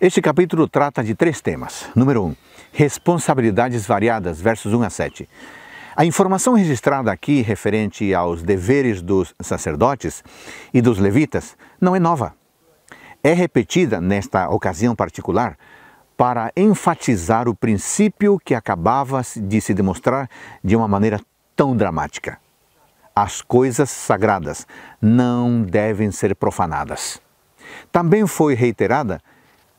Este capítulo trata de três temas. Número 1. Um, responsabilidades variadas, versos 1 a 7. A informação registrada aqui referente aos deveres dos sacerdotes e dos levitas não é nova. É repetida nesta ocasião particular para enfatizar o princípio que acabava de se demonstrar de uma maneira tão dramática. As coisas sagradas não devem ser profanadas. Também foi reiterada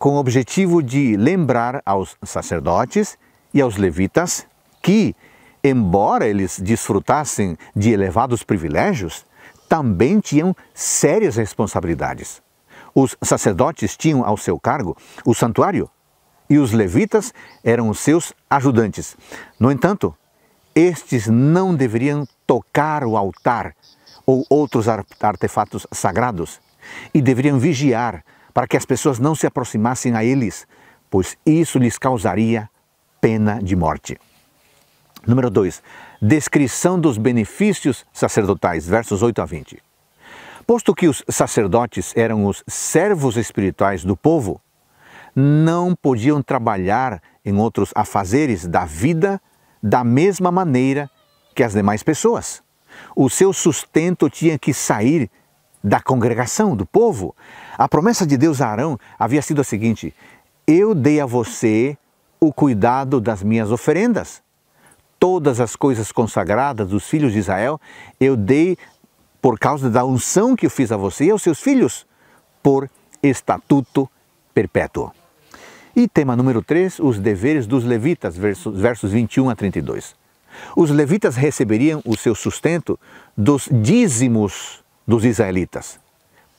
com o objetivo de lembrar aos sacerdotes e aos levitas que, embora eles desfrutassem de elevados privilégios, também tinham sérias responsabilidades. Os sacerdotes tinham ao seu cargo o santuário e os levitas eram os seus ajudantes. No entanto, estes não deveriam tocar o altar ou outros artefatos sagrados e deveriam vigiar para que as pessoas não se aproximassem a eles, pois isso lhes causaria pena de morte. Número 2. Descrição dos benefícios sacerdotais, versos 8 a 20. Posto que os sacerdotes eram os servos espirituais do povo, não podiam trabalhar em outros afazeres da vida da mesma maneira que as demais pessoas. O seu sustento tinha que sair da congregação, do povo, a promessa de Deus a Arão havia sido a seguinte: Eu dei a você o cuidado das minhas oferendas. Todas as coisas consagradas dos filhos de Israel eu dei por causa da unção que eu fiz a você e aos seus filhos, por estatuto perpétuo. E tema número 3, os deveres dos levitas, versos, versos 21 a 32. Os levitas receberiam o seu sustento dos dízimos dos israelitas.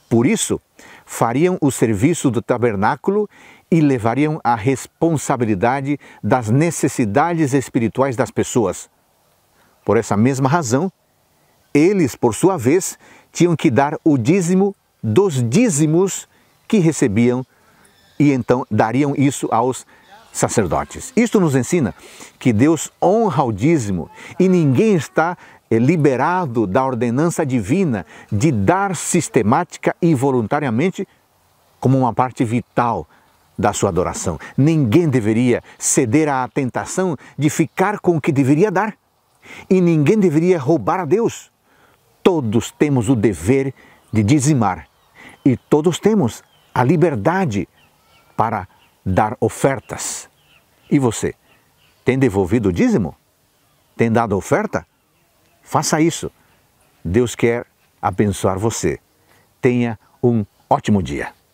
Por isso, fariam o serviço do tabernáculo e levariam a responsabilidade das necessidades espirituais das pessoas. Por essa mesma razão, eles, por sua vez, tinham que dar o dízimo dos dízimos que recebiam e então dariam isso aos sacerdotes. Isto nos ensina que Deus honra o dízimo e ninguém está é liberado da ordenança divina de dar sistemática e voluntariamente como uma parte vital da sua adoração. Ninguém deveria ceder à tentação de ficar com o que deveria dar e ninguém deveria roubar a Deus. Todos temos o dever de dizimar e todos temos a liberdade para dar ofertas. E você, tem devolvido o dízimo? Tem dado oferta? Faça isso. Deus quer abençoar você. Tenha um ótimo dia.